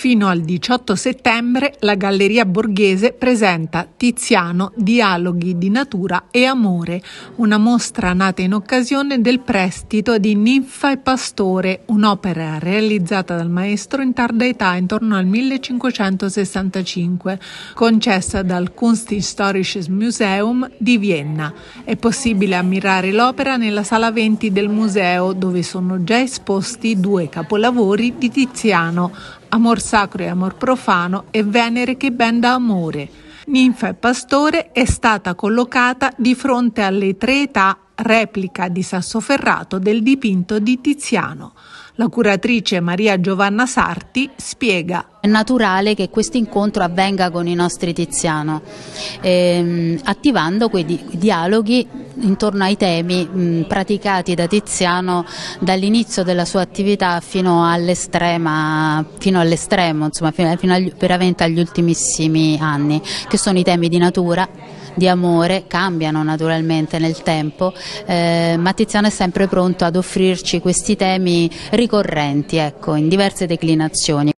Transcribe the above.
Fino al 18 settembre la Galleria Borghese presenta Tiziano Dialoghi di Natura e Amore, una mostra nata in occasione del prestito di Ninfa e Pastore, un'opera realizzata dal maestro in tarda età intorno al 1565, concessa dal Kunsthistorisches Museum di Vienna. È possibile ammirare l'opera nella sala 20 del museo, dove sono già esposti due capolavori di Tiziano, amor sacro e amor profano e Venere che benda amore. Ninfa e Pastore è stata collocata di fronte alle tre età replica di Sassoferrato del dipinto di Tiziano. La curatrice Maria Giovanna Sarti spiega. È naturale che questo incontro avvenga con i nostri Tiziano, ehm, attivando quei di dialoghi intorno ai temi mh, praticati da Tiziano dall'inizio della sua attività fino all'estrema, fino all'estremo, insomma, fino, fino agli, veramente agli ultimissimi anni, che sono i temi di natura, di amore cambiano naturalmente nel tempo, eh, ma Tiziano è sempre pronto ad offrirci questi temi ricorrenti ecco, in diverse declinazioni.